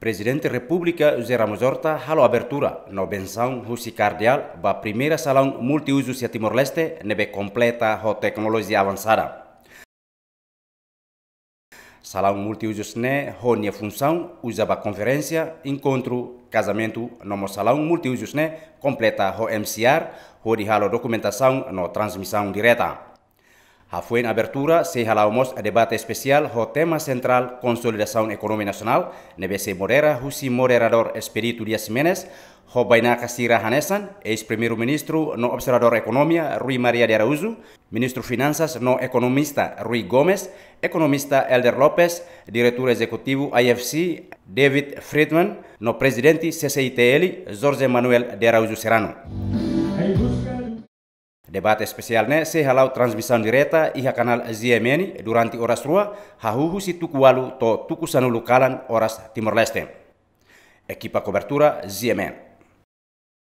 Presidente da República José Ramos Horta halo abertura na benção Rússia Cardeal ba primeira salão multiuso se Timor-Leste nebe completa ho tecnologia avançada. Salão multiuso ne ho nia função usa ba conferência, encontro, casamento no salão multiuso ne completa ho MCR ho de halo documentação no transmissão direta. fue en abertura se jalamos a debate especial o tema central consolidación económica nacional, nebese Morera, husi Moderador Espíritu Díaz Jiménez, ho baina kasira hanesan, ex primer ministro no observador economía, Rui María de Araújo, ministro finanzas, no economista Rui Gómez economista Elder López, director ejecutivo IFC David Friedman, no presidente CCITL Jorge Manuel de Araújo Serrano. spesial spesialnya se halau transmisan direta iha kanal ZMN durante oras rua hahuhu si tuku walu to tuku sanulu kalan horas Timor-Leste. Ekipa kobertura ZMN.